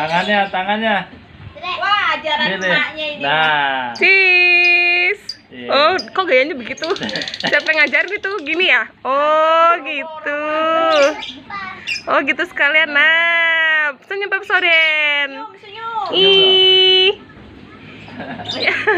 tangannya, tangannya. Wah, ajaran ini. Nah. Cheese. Yeah. Oh, kok gayanya begitu? Siapa yang ngajar gitu? Gini ya? Oh, gitu. Oh, gitu sekalian. Nah, senyum Pep Soren. Senyum, Ih.